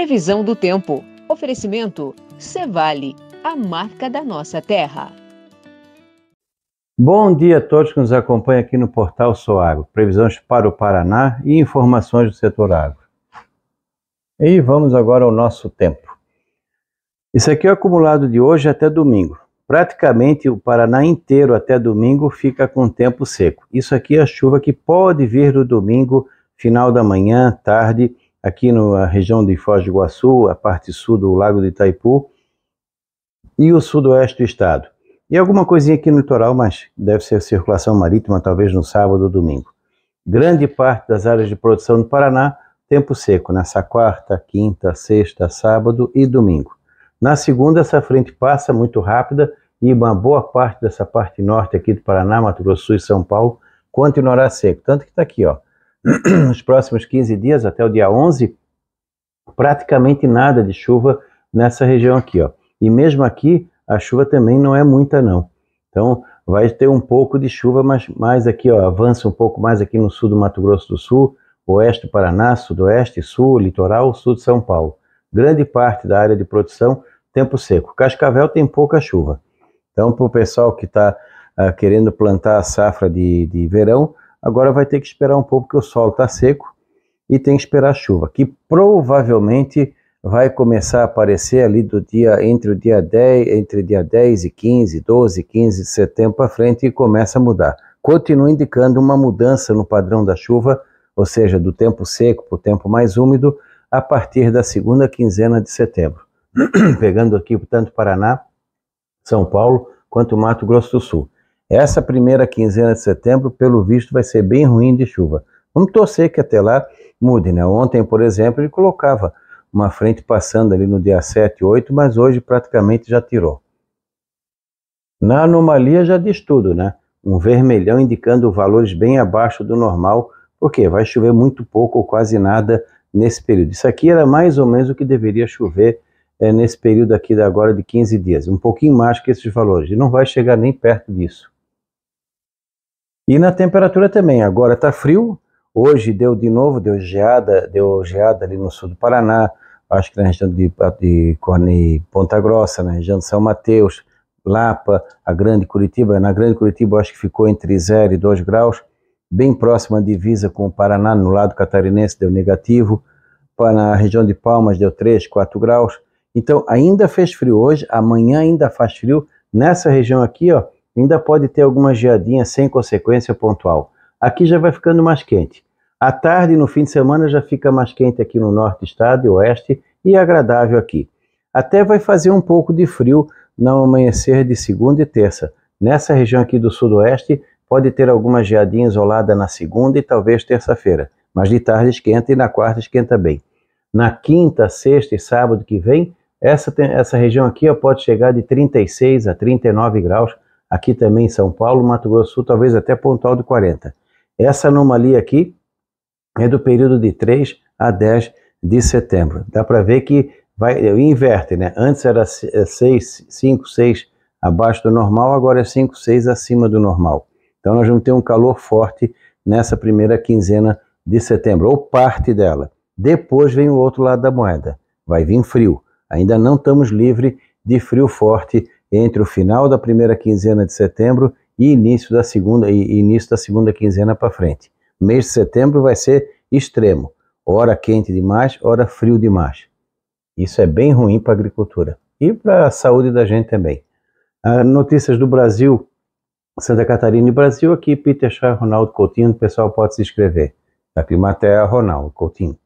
Previsão do tempo. Oferecimento Cevale, a marca da nossa terra. Bom dia a todos que nos acompanham aqui no portal Soagro. Previsões para o Paraná e informações do setor agro. E vamos agora ao nosso tempo. Isso aqui é o acumulado de hoje até domingo. Praticamente o Paraná inteiro até domingo fica com tempo seco. Isso aqui é a chuva que pode vir no domingo, final da manhã, tarde aqui na região de Foz do Iguaçu, a parte sul do Lago de Itaipu e o sudoeste do estado. E alguma coisinha aqui no litoral, mas deve ser circulação marítima, talvez no sábado ou domingo. Grande parte das áreas de produção do Paraná, tempo seco, nessa quarta, quinta, sexta, sábado e domingo. Na segunda, essa frente passa muito rápida e uma boa parte dessa parte norte aqui do Paraná, Mato Grosso e São Paulo continuará seco. Tanto que está aqui, ó nos próximos 15 dias, até o dia 11, praticamente nada de chuva nessa região aqui, ó. E mesmo aqui, a chuva também não é muita, não. Então, vai ter um pouco de chuva, mas mais aqui, ó, avança um pouco mais aqui no sul do Mato Grosso do Sul, oeste do Paraná, sudoeste, sul, litoral, sul de São Paulo. Grande parte da área de produção, tempo seco. Cascavel tem pouca chuva. Então, para o pessoal que está ah, querendo plantar a safra de, de verão, Agora vai ter que esperar um pouco porque o solo está seco e tem que esperar a chuva, que provavelmente vai começar a aparecer ali do dia entre o dia 10, entre dia 10 e 15, 12, 15 de setembro para frente e começa a mudar. Continua indicando uma mudança no padrão da chuva, ou seja, do tempo seco para o tempo mais úmido, a partir da segunda quinzena de setembro. Pegando aqui tanto Paraná, São Paulo, quanto Mato Grosso do Sul. Essa primeira quinzena de setembro, pelo visto, vai ser bem ruim de chuva. Vamos torcer que até lá mude, né? Ontem, por exemplo, ele colocava uma frente passando ali no dia 7 e 8, mas hoje praticamente já tirou. Na anomalia já diz tudo, né? Um vermelhão indicando valores bem abaixo do normal, porque vai chover muito pouco ou quase nada nesse período. Isso aqui era mais ou menos o que deveria chover é, nesse período aqui da agora de 15 dias, um pouquinho mais que esses valores, e não vai chegar nem perto disso. E na temperatura também, agora está frio, hoje deu de novo, deu geada, deu geada ali no sul do Paraná, acho que na região de, de Corne Ponta Grossa, na região de São Mateus, Lapa, a Grande Curitiba, na Grande Curitiba acho que ficou entre 0 e 2 graus, bem próxima à divisa com o Paraná, no lado catarinense deu negativo, na região de Palmas deu 3, 4 graus, então ainda fez frio hoje, amanhã ainda faz frio, nessa região aqui, ó, ainda pode ter algumas geadinhas sem consequência pontual. Aqui já vai ficando mais quente. À tarde, no fim de semana, já fica mais quente aqui no norte do estado e oeste e é agradável aqui. Até vai fazer um pouco de frio no amanhecer de segunda e terça. Nessa região aqui do sudoeste, pode ter alguma geadinha isolada na segunda e talvez terça-feira, mas de tarde esquenta e na quarta esquenta bem. Na quinta, sexta e sábado que vem, essa, essa região aqui ó, pode chegar de 36 a 39 graus aqui também em São Paulo, Mato Grosso Sul, talvez até Pontal do 40. Essa anomalia aqui é do período de 3 a 10 de setembro. Dá para ver que vai, inverte, né? Antes era 6, 5, 6 abaixo do normal, agora é 5, 6 acima do normal. Então nós vamos ter um calor forte nessa primeira quinzena de setembro, ou parte dela. Depois vem o outro lado da moeda, vai vir frio. Ainda não estamos livres de frio forte entre o final da primeira quinzena de setembro e início da segunda, e início da segunda quinzena para frente. Mês de setembro vai ser extremo, hora quente demais, hora frio demais. Isso é bem ruim para a agricultura e para a saúde da gente também. Ah, notícias do Brasil, Santa Catarina e Brasil, aqui Peter Chá, Ronaldo Coutinho, o pessoal pode se inscrever. Da tá Climatea, Ronaldo Coutinho.